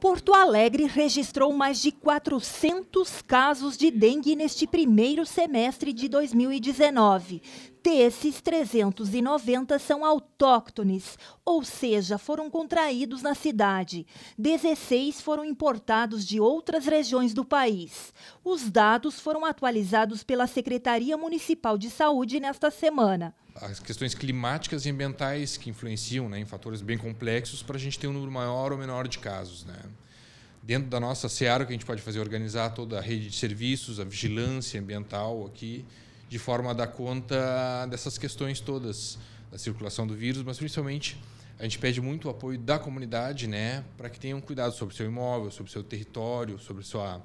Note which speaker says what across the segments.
Speaker 1: Porto Alegre registrou mais de 400 casos de dengue neste primeiro semestre de 2019. Desses, 390 são autóctones, ou seja, foram contraídos na cidade. 16 foram importados de outras regiões do país. Os dados foram atualizados pela Secretaria Municipal de Saúde nesta semana
Speaker 2: as questões climáticas e ambientais que influenciam né, em fatores bem complexos para a gente ter um número maior ou menor de casos. Né? Dentro da nossa seara, o que a gente pode fazer é organizar toda a rede de serviços, a vigilância ambiental aqui, de forma a dar conta dessas questões todas, da circulação do vírus, mas principalmente a gente pede muito o apoio da comunidade né, para que tenham cuidado sobre o seu imóvel, sobre o seu território, sobre sua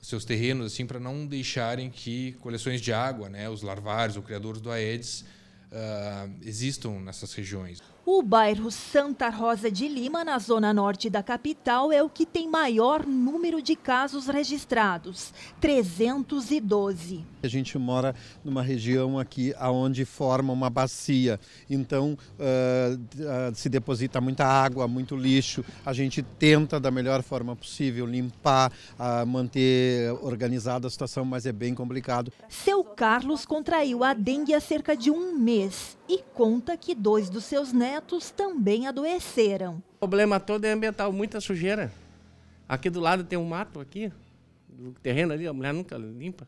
Speaker 2: seus terrenos assim para não deixarem que coleções de água, né, os larvários ou criadores do Aedes uh, existam nessas regiões.
Speaker 1: O bairro Santa Rosa de Lima, na zona norte da capital, é o que tem maior número de casos registrados, 312.
Speaker 3: A gente mora numa região aqui onde forma uma bacia, então uh, uh, se deposita muita água, muito lixo. A gente tenta da melhor forma possível limpar, uh, manter organizada a situação, mas é bem complicado.
Speaker 1: Seu Carlos contraiu a dengue há cerca de um mês e conta que dois dos seus netos também adoeceram.
Speaker 4: O problema todo é ambiental, muita sujeira. Aqui do lado tem um mato aqui, do terreno ali, a mulher nunca limpa.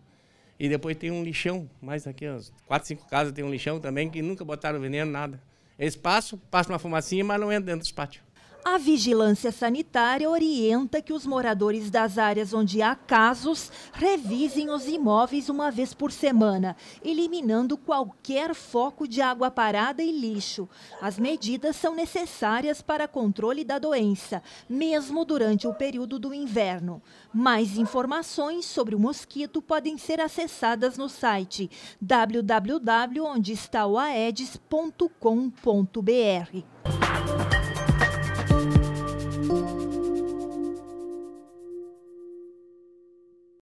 Speaker 4: E depois tem um lixão, mais aqui, uns cinco casas tem um lixão também, que nunca botaram veneno, nada. Eles passam, passam uma fumacinha, mas não entram dentro dos pátios.
Speaker 1: A vigilância sanitária orienta que os moradores das áreas onde há casos revisem os imóveis uma vez por semana, eliminando qualquer foco de água parada e lixo. As medidas são necessárias para controle da doença, mesmo durante o período do inverno. Mais informações sobre o mosquito podem ser acessadas no site www.ondestaoaedes.com.br.